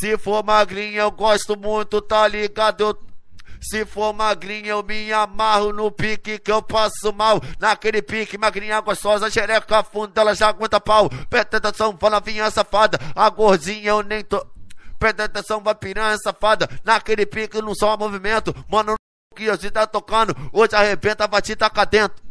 Se for magrinha, eu gosto muito, tá ligado? Eu se for magrinha, eu me amarro no pique que eu passo mal. Naquele pique, magrinha gostosa, xereca funda, ela já aguenta pau. Presta atenção, fala vinha safada. A gordinha eu nem tô. Presta atenção, vai piranha safada. Naquele pique não só movimento, mano, que hoje tá tocando. Hoje arrebenta, batida cá dentro.